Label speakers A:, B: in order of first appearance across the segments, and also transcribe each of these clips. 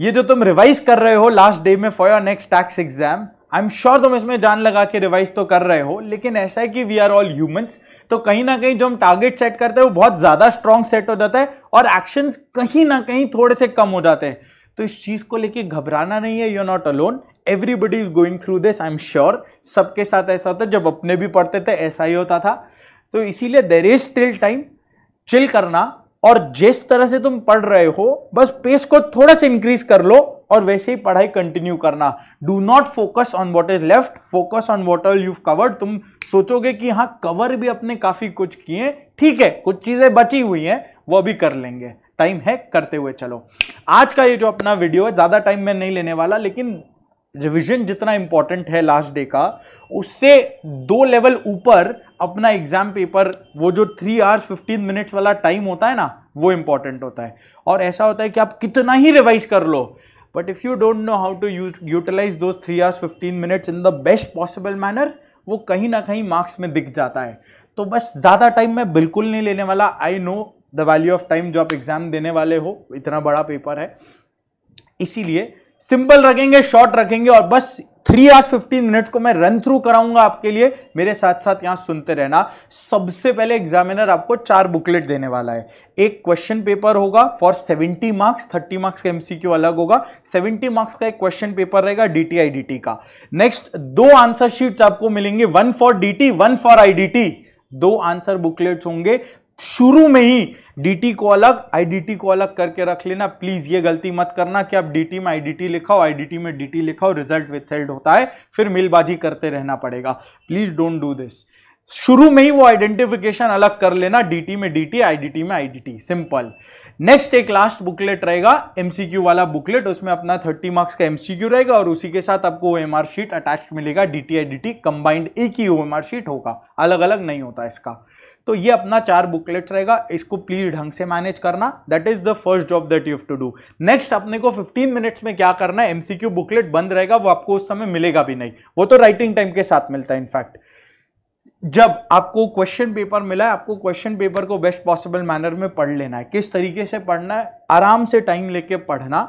A: ये जो तुम रिवाइज कर रहे हो लास्ट डे में for your next tax exam I am sure तुम इसमें जान लगा के रिवाइज तो कर रहे हो लेकिन ऐसा है कि वी आर ऑल ह्यूमंस तो कहीं ना कहीं जो हम टारगेट सेट करते हैं वो बहुत ज़्यादा स्ट्रॉन्ग सेट हो जाता है और एक्शन कहीं ना कहीं थोड़े से कम हो जाते हैं तो इस चीज़ को लेके घबराना नहीं है you are not alone everybody is going through this I am sure सबके साथ ऐसा होता है जब अपने भी पढ़ते थे ऐसा ही होता था तो इसीलिए there is still time chill करना और जिस तरह से तुम पढ़ रहे हो बस पेस को थोड़ा सा इंक्रीज कर लो और वैसे ही पढ़ाई कंटिन्यू करना do not focus on what is left focus on what all you covered तुम सोचोगे कि हाँ कवर भी अपने काफी कुछ किए ठीक है कुछ चीजें बची हुई हैं वो भी कर लेंगे टाइम है करते हुए चलो आज का ये जो अपना वीडियो है ज्यादा टाइम मैं नहीं लेने वाला लेकिन रिविजन जितना इंपॉर्टेंट है लास्ट डे का उससे दो लेवल ऊपर अपना एग्जाम पेपर वो जो थ्री आवर्स फिफ्टीन मिनट्स वाला टाइम होता है ना वो इंपॉर्टेंट होता है और ऐसा होता है कि आप कितना ही रिवाइज कर लो but if you don't know how to use utilize दो three hours fifteen minutes in the best possible manner वो कहीं ना कहीं मार्क्स में दिख जाता है तो बस ज़्यादा टाइम मैं बिल्कुल नहीं लेने वाला I know the value of time जो आप एग्जाम देने वाले हो इतना बड़ा पेपर है इसीलिए सिंपल रखेंगे शॉर्ट रखेंगे और बस थ्री आवर्स फिफ्टीन मिनट्स को मैं रन थ्रू कराऊंगा आपके लिए मेरे साथ साथ यहां सुनते रहना सबसे पहले एग्जामिनर आपको चार बुकलेट देने वाला है एक क्वेश्चन पेपर होगा फॉर 70 मार्क्स 30 मार्क्स का एमसीक्यू अलग होगा 70 मार्क्स का एक क्वेश्चन पेपर रहेगा डीटीआई डीटी का नेक्स्ट दो आंसर शीट्स आपको मिलेंगे one for DT one for IDT दो आंसर बुकलेट्स होंगे शुरू में ही डीटी को अलग आईडीटी को अलग करके रख लेना प्लीज ये गलती मत करना कि आप डीटी में आईडीटी लिखा हो आईडीटी में डीटी लिखा हो रिजल्ट विथहेल्ड होता है फिर मिलबाजी करते रहना पड़ेगा प्लीज डोंट डू दिस शुरू में ही वो आइडेंटिफिकेशन अलग कर लेना डीटी में डीटी आईडीटी में आईडीटी सिंपल नेक्स्ट एक लास्ट बुकलेट रहेगा एमसीक्यू वाला बुकलेट उसमें अपना 30 मार्क्स का एमसीक्यू रहेगा और उसी के साथ आपको ओएमआर शीट अटैच मिलेगा डीटी आईडीटी कंबाइंड एक ही ओएमआर शीट होगा अलग अलग नहीं होता इसका तो ये अपना चार बुकलेट्स रहेगा इसको प्लीज ढंग से मैनेज करना that is the first job that you have to do next अपने को 15 मिनट्स में क्या करना है एमसीक्यू बुकलेट बंद रहेगा वो आपको उस समय मिलेगा भी नहीं वो तो राइटिंग टाइम के साथ मिलता है इनफैक्ट जब आपको क्वेश्चन पेपर मिला है आपको क्वेश्चन पेपर को बेस्ट पॉसिबल मैनर में पढ़ लेना है किस तरीके से पढ़ना है आराम से टाइम लेके पढ़ना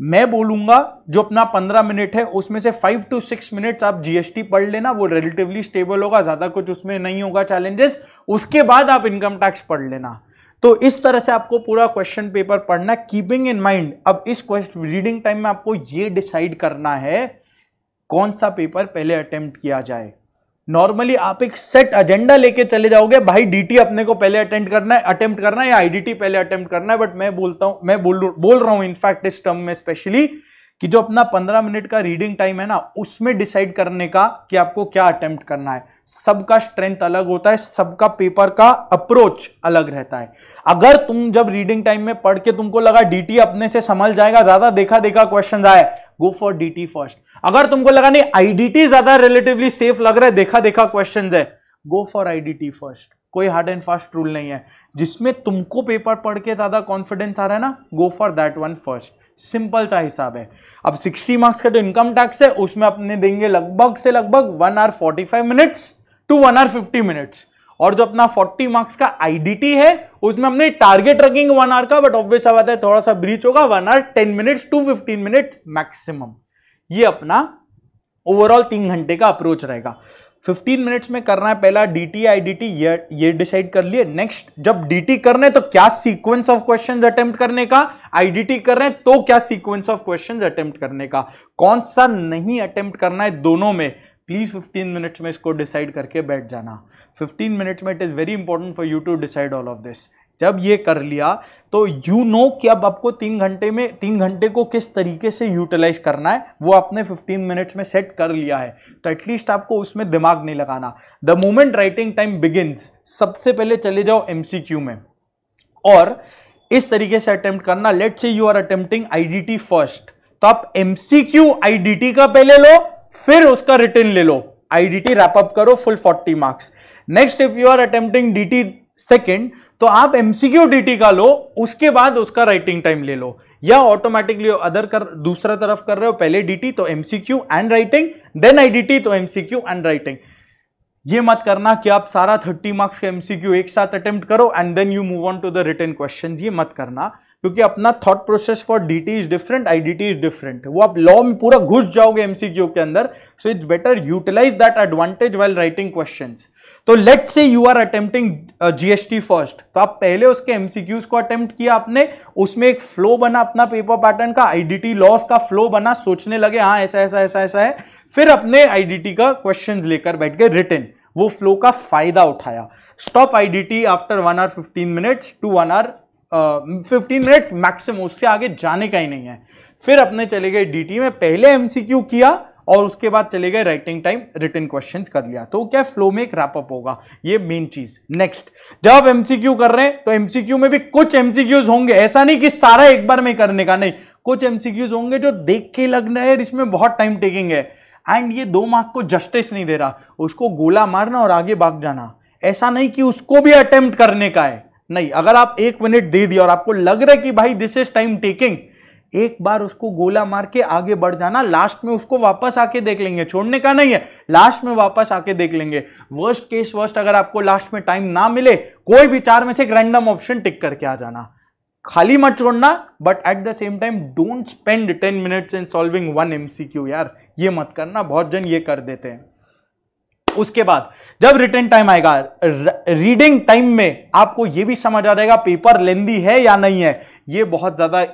A: मैं बोलूंगा जो अपना पंद्रह मिनट है उसमें से फाइव टू सिक्स मिनट्स आप जीएसटी पढ़ लेना वो रिलेटिवली स्टेबल होगा ज्यादा कुछ उसमें नहीं होगा चैलेंजेस उसके बाद आप इनकम टैक्स पढ़ लेना तो इस तरह से आपको पूरा क्वेश्चन पेपर पढ़ना कीपिंग इन माइंड अब इस क्वेश्चन रीडिंग टाइम में आपको ये डिसाइड करना है कौन सा पेपर पहले अटेम्प्ट किया जाए नॉर्मली आप एक सेट एजेंडा लेके चले जाओगे भाई डीटी अपने को पहले अटेम्प्ट करना है अटेम्प्ट करना है या आईडीटी पहले अटेम्प्ट करना है बट मैं बोलता हूं मैं बोल बोल रहा हूं इनफैक्ट इस टर्म में स्पेशली कि जो अपना पंद्रह मिनट का रीडिंग टाइम है ना उसमें डिसाइड करने का कि आपको क्या अटेम्प्ट करना है सबका स्ट्रेंथ अलग होता है सबका पेपर का अप्रोच अलग रहता है अगर तुम जब रीडिंग टाइम में पढ़ के तुमको लगा डीटी अपने से संभल जाएगा ज्यादा देखा देखा क्वेश्चन आए गो फॉर डीटी फर्स्ट अगर तुमको लगा नहीं आईडीटी ज्यादा रिलेटिवली सेफ लग रहा है देखा देखा क्वेश्चन है गो फॉर आईडीटी फर्स्ट कोई हार्ड एंड फास्ट रूल नहीं है जिसमें तुमको पेपर पढ़ के ज्यादा कॉन्फिडेंस आ रहा है ना go for that one first simple सा हिसाब है अब 60 मार्क्स का जो इनकम टैक्स है उसमें अपने देंगे लगभग से लगभग one hour forty five minutes to one hour fifty minutes और जो अपना 40 मार्क्स का आईडीटी है उसमें हमने टारगेट रखेंगे वन आवर का बट ऑब्वियस बात है थोड़ा सा ब्रीच होगा one hour ten minutes to fifteen minute maximum ये अपना ओवरऑल तीन घंटे का अप्रोच रहेगा 15 मिनट्स में करना है पहला डीटी आईडीटी ये ये डिसाइड कर लिए नेक्स्ट जब डीटी हैं तो क्या सीक्वेंस ऑफ क्वेश्चंस अटेम्प्ट करने का आईडीटी कर रहे हैं तो क्या सीक्वेंस ऑफ क्वेश्चंस अटेम्प्ट करने का कौन सा नहीं अटेम्प्ट करना है दोनों में प्लीज़ फिफ्टीन मिनट्स में इसको डिसाइड करके बैठ जाना फिफ्टीन मिनट्स में it is very important for you to decide all of this जब ये कर लिया तो यू नो कि अब आपको तीन घंटे में तीन घंटे को किस तरीके से यूटिलाइज करना है वो आपने 15 मिनट्स में सेट कर लिया है तो एटलीस्ट आपको उसमें दिमाग नहीं लगाना the moment writing time begins सबसे पहले चले जाओ एमसीक्यू में और इस तरीके से अटेम्प्ट करना let's say you are attempting IDT first तो आप एमसीक्यू आईडीटी का पहले लो फिर उसका रिटर्न ले लो आईडीटी रैपअप करो full 40 marks next if you are attempting DT second तो आप एमसीक्यू डीटी का लो उसके बाद उसका राइटिंग टाइम ले लो या ऑटोमेटिकली अदर कर दूसरा तरफ कर रहे हो पहले डीटी तो MCQ and writing then IDT तो एमसीक्यू एंड राइटिंग ये मत करना कि आप सारा 30 मार्क्स का एमसीक्यू एक साथ अटेम्प्ट करो and then you move on to the return question ये मत करना क्योंकि अपना thought process for DT is different IDT is different वो आप लॉ में पूरा घुस जाओगे एमसीक्यू के अंदर so it's better utilize that advantage well writing question तो let's say you are attempting GST first तो आप पहले उसके एमसीक्यूज को अटेम्प्ट किया आपने उसमें एक फ्लो बना अपना पेपर पैटर्न का आईडीटी लॉस का फ्लो बना सोचने लगे हाँ ऐसा ऐसा ऐसा ऐसा है फिर अपने आईडीटी का क्वेश्चन लेकर बैठ गए रिटर्न वो फ्लो का फायदा उठाया stop IDT after one hour fifteen minutes to one hour fifteen minutes maximum उससे आगे जाने का ही नहीं है फिर अपने चले गए डीटी में पहले एमसीक्यू किया और उसके बाद चले गए राइटिंग टाइम रिटर्न क्वेश्चन कर लिया तो क्या फ्लो में एक रैपअप होगा ये मेन चीज नेक्स्ट जब आप एमसीक्यू कर रहे हैं तो एमसीक्यू में भी कुछ एमसीक्यूज होंगे ऐसा नहीं कि सारा एक बार में करने का नहीं कुछ एमसीक्यूज होंगे जो देख के लग रहे हैं इसमें बहुत टाइम टेकिंग है एंड ये दो मार्क को जस्टिस नहीं दे रहा उसको गोला मारना और आगे भाग जाना ऐसा नहीं कि उसको भी अटेम्प्ट करने का है नहीं अगर आप एक मिनट दे दिया और आपको लग रहा है कि भाई दिस इज टाइम टेकिंग एक बार उसको गोला मार के आगे बढ़ जाना लास्ट में उसको वापस आके देख लेंगे छोड़ने का नहीं है लास्ट में वापस आके देख लेंगे वर्स्ट केस वर्स्ट अगर आपको लास्ट में टाइम ना मिले कोई भी चार में से एक रैंडम ऑप्शन टिक करके आ जाना खाली मत छोड़ना but at the same time don't spend ten minutes in solving one MCQ यार ये मत करना बहुत जन ये कर देते हैं उसके बाद जब रिटर्न टाइम आएगा रीडिंग टाइम में आपको यह भी समझ आ जाएगा पेपर लेंदी है या नहीं है यह बहुत ज्यादा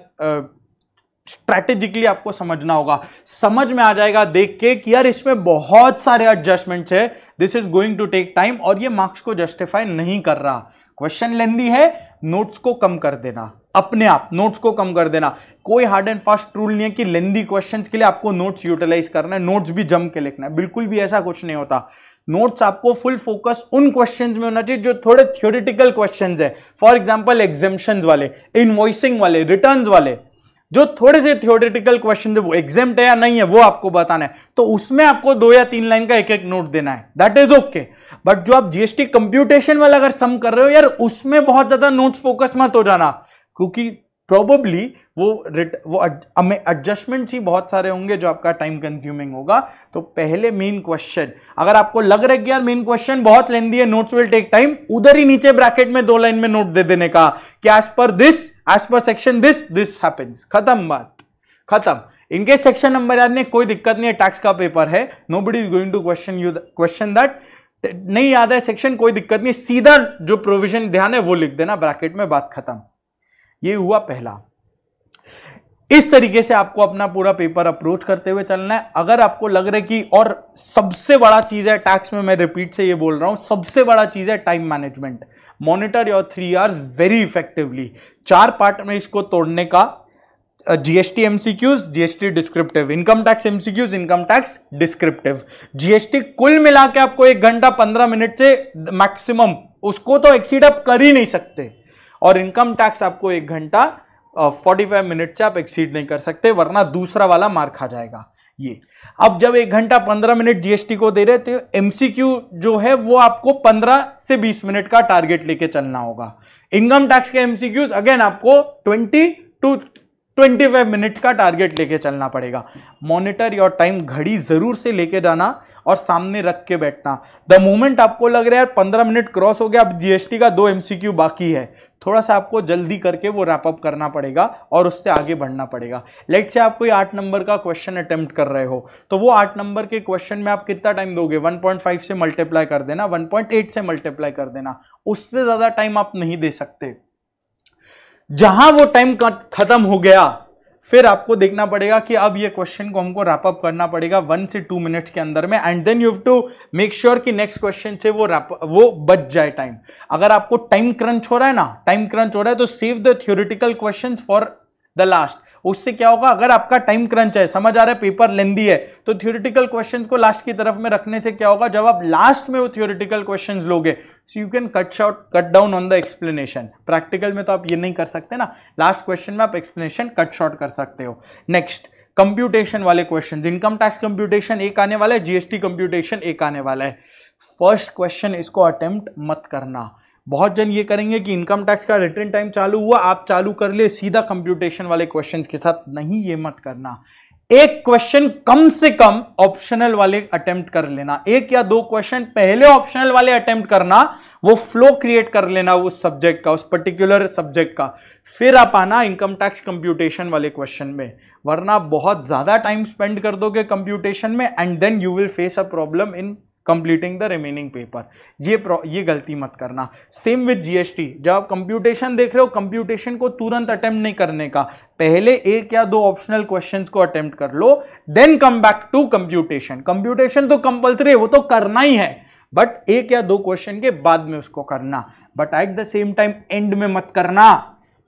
A: स्ट्रैटेजिकली आपको समझना होगा समझ में आ जाएगा देख के कि यार इसमें बहुत सारे एडजस्टमेंट्स है this is going to take time और ये मार्क्स को जस्टिफाई नहीं कर रहा क्वेश्चन लेंदी है नोट्स को कम कर देना अपने आप नोट्स को कम कर देना कोई हार्ड एंड फास्ट रूल नहीं है कि लेंदी क्वेश्चंस के लिए आपको नोट्स यूटिलाइज करना है नोट्स भी जम के लिखना है बिल्कुल भी ऐसा कुछ नहीं होता नोट्स आपको फुल फोकस उन क्वेश्चंस में होना चाहिए जो थोड़े थियोरिटिकल क्वेश्चंस हैं फॉर एग्जांपल एग्जेम्पन वाले इनवॉइसिंग वाले रिटर्न वाले जो थोड़े से थियोरिटिकल क्वेश्चन वो एग्जाम है या नहीं है वो आपको बताना है तो उसमें आपको दो या तीन लाइन का एक एक नोट देना है दैट इज ओके बट जो आप जीएसटी कंप्यूटेशन वाला अगर सम कर रहे हो यार उसमें बहुत ज्यादा नोट्स फोकस मत हो जाना क्योंकि प्रोबेबली वो वो एडजस्टमेंट्स ही बहुत सारे होंगे जो आपका टाइम कंज्यूमिंग होगा तो पहले मेन क्वेश्चन अगर आपको लग रहा है कि यार मेन क्वेश्चन बहुत लेंदी है नोट्स विल टेक टाइम उधर ही नीचे ब्रैकेट में दो लाइन में नोट दे देने का कि as per this as per section this this happens खत्म बात खत्म इनके सेक्शन नंबर याद नहीं कोई दिक्कत नहीं है टैक्स का पेपर है nobody going to question you question that नहीं याद है सेक्शन कोई दिक्कत नहीं सीधा जो प्रोविजन ध्यान है वो लिख देना ब्रैकेट में बात खत्म ये हुआ पहला इस तरीके से आपको अपना पूरा पेपर अप्रोच करते हुए चलना है अगर आपको लग रहा है कि और सबसे बड़ा चीज़ है टैक्स में मैं रिपीट से ये बोल रहा हूं सबसे बड़ा चीज़ है time management monitor your three hours very effectively चार पार्ट में इसको तोड़ने का GST MCQs GST descriptive income tax MCQs income tax descriptive GST कुल मिला के आपको एक घंटा पंद्रह मिनट से मैक्सिमम उसको तो एक्सीड आप कर ही नहीं सकते और इनकम टैक्स आपको एक घंटा फोर्टी फाइव मिनट से आप एक्सीड नहीं कर सकते वरना दूसरा वाला मार खा जाएगा ये अब जब एक घंटा पंद्रह मिनट जीएसटी को दे रहे तो एमसीक्यू जो है वो आपको पंद्रह से बीस मिनट का टारगेट लेके चलना होगा इनकम टैक्स के एमसीक्यूज अगेन आपको twenty to twenty five minute का टारगेट लेके चलना पड़ेगा मॉनिटर योर टाइम घड़ी जरूर से लेके जाना और सामने रख के बैठना द मोमेंट आपको लग रहा है पंद्रह मिनट क्रॉस हो गया अब जीएसटी का दो एमसीक्यू बाकी है थोड़ा सा आपको जल्दी करके वो रैपअप करना पड़ेगा और उससे आगे बढ़ना पड़ेगा लेट से आप कोई आठ नंबर का क्वेश्चन अटेम्प्ट कर रहे हो तो वो आठ नंबर के क्वेश्चन में आप कितना टाइम दोगे 1.5 से मल्टीप्लाई कर देना 1.8 से मल्टीप्लाई कर देना उससे ज़्यादा टाइम आप नहीं दे सकते जहां वो टाइम खत्म हो गया फिर आपको देखना पड़ेगा कि अब ये क्वेश्चन को हमको रैपअप करना पड़ेगा वन से टू मिनट्स के अंदर में and then you have to make sure कि नेक्स्ट क्वेश्चन से वो रैप वो बच जाए टाइम अगर आपको टाइम क्रंच हो रहा है ना टाइम क्रंच हो रहा है तो save the theoretical question for the last उससे क्या होगा अगर आपका टाइम क्रंच है समझ आ रहा है पेपर लेंदी है तो थियोरिटिकल क्वेश्चंस को लास्ट की तरफ में रखने से क्या होगा जब आप लास्ट में वो थियोरिटिकल क्वेश्चन लोगे so you can cut short cut down on the explanation practical में तो आप ये नहीं कर सकते ना लास्ट क्वेश्चन में आप एक्सप्लेनेशन कट शॉर्ट कर सकते हो नेक्स्ट कंप्यूटेशन वाले क्वेश्चन इनकम टैक्स कंप्यूटेशन एक आने वाला है जीएसटी कंप्यूटेशन एक आने वाला है फर्स्ट क्वेश्चन इसको अटेम्प्ट मत करना बहुत जन ये करेंगे कि इनकम टैक्स का रिटर्न टाइम चालू हुआ आप चालू कर ले सीधा कंप्यूटेशन वाले क्वेश्चंस के साथ नहीं ये मत करना एक क्वेश्चन कम से कम ऑप्शनल वाले अटेम्प्ट कर लेना एक या दो क्वेश्चन पहले ऑप्शनल वाले अटेम्प्ट करना वो फ्लो क्रिएट कर लेना उस सब्जेक्ट का उस पर्टिकुलर सब्जेक्ट का फिर आप आना इनकम टैक्स कंप्यूटेशन वाले क्वेश्चन में वरना बहुत ज़्यादा टाइम स्पेंड कर दोगे कंप्यूटेशन में and then you will face a problem in completing the remaining paper ये ये गलती मत करना सेम विद जीएसटी जब आप कंप्यूटेशन देख रहे हो कंप्यूटेशन को तुरंत अटेम्प्ट नहीं करने का पहले एक या दो ऑप्शनल क्वेश्चंस को अटेम्प्ट कर लो then come back to computation computation तो कंपलसरी है वो तो करना ही है बट एक या दो क्वेश्चन के बाद में उसको करना but at the same time end में मत करना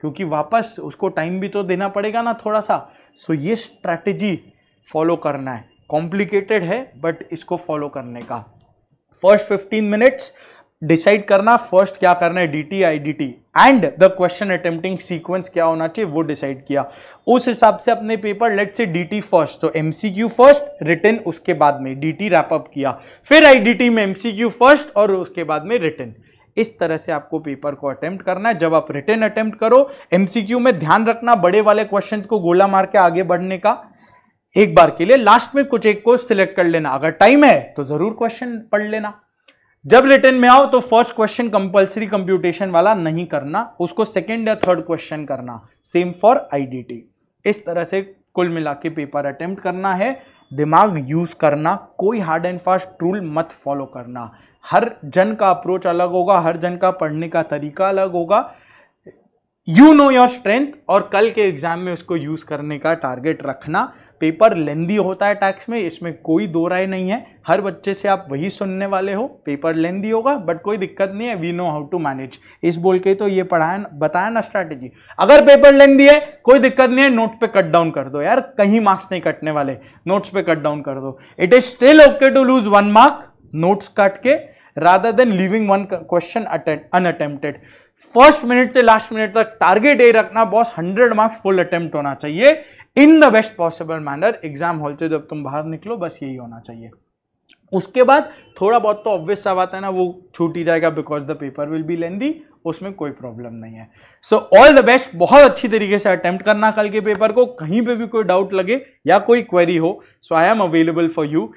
A: क्योंकि वापस उसको टाइम भी तो देना पड़ेगा ना थोड़ा सा सो so ये स्ट्रैटेजी फॉलो करना है कॉम्प्लिकेटेड है बट इसको फॉलो करने का फर्स्ट फिफ्टीन मिनट्स डिसाइड करना फर्स्ट क्या करना है D T I D T and the question attempting sequence क्या होना चाहिए वो डिसाइड किया उस हिसाब से अपने paper let's say D T first तो M C Q first return उसके बाद में डी टी रैपअप किया फिर आई डी टी में एम सी क्यू फर्स्ट और उसके बाद में रिटर्न इस तरह से आपको पेपर को अटेम्प्ट करना है जब आप रिटर्न अटेम्प्ट करो एमसीक्यू में ध्यान रखना बड़े वाले क्वेश्चन को गोला मार के आगे बढ़ने का एक बार के लिए लास्ट में कुछ एक को सिलेक्ट कर लेना अगर टाइम है तो जरूर क्वेश्चन पढ़ लेना जब रिटर्न में आओ तो फर्स्ट क्वेश्चन कंपलसरी कंप्यूटेशन वाला नहीं करना उसको सेकेंड या थर्ड क्वेश्चन करना सेम फॉर आईडीटी इस तरह से कुल मिला के पेपर अटेम्प्ट करना है दिमाग यूज करना कोई हार्ड एंड फास्ट रूल मत फॉलो करना हर जन का अप्रोच अलग होगा हर जन का पढ़ने का तरीका अलग होगा यू नो योर स्ट्रेंथ और कल के एग्जाम में उसको यूज करने का टारगेट रखना पेपर लेंदी होता है टैक्स में इसमें कोई दो राय नहीं है हर बच्चे से आप वही सुनने वाले हो पेपर लेंदी होगा बट कोई दिक्कत नहीं है we know how to manage इस बोल के तो ये पढ़ाया बताया ना स्ट्रैटेजी अगर पेपर लेंदी है कोई दिक्कत नहीं है नोट पे कट डाउन कर दो यार कहीं मार्क्स नहीं कटने वाले नोट्स पे कट डाउन कर दो it is still okay to lose one mark notes cut के rather than leaving one question unattempted first minute से लास्ट मिनट तक टारगेट ये रखना बॉस 100 मार्क्स फुल अटेम्प्ट होना चाहिए in the best possible manner exam hall से जब तुम बाहर निकलो बस यही होना चाहिए उसके बाद थोड़ा बहुत तो ऑब्वियस सा बात है ना वो छूट ही जाएगा because the paper will be lengthy उसमें कोई प्रॉब्लम नहीं है सो ऑल द बेस्ट बहुत अच्छी तरीके से अटेम्प्ट करना कल के पेपर को कहीं पे भी कोई डाउट लगे या कोई क्वेरी हो so I am available for you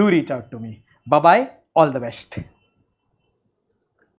A: do reach out to me bye all the best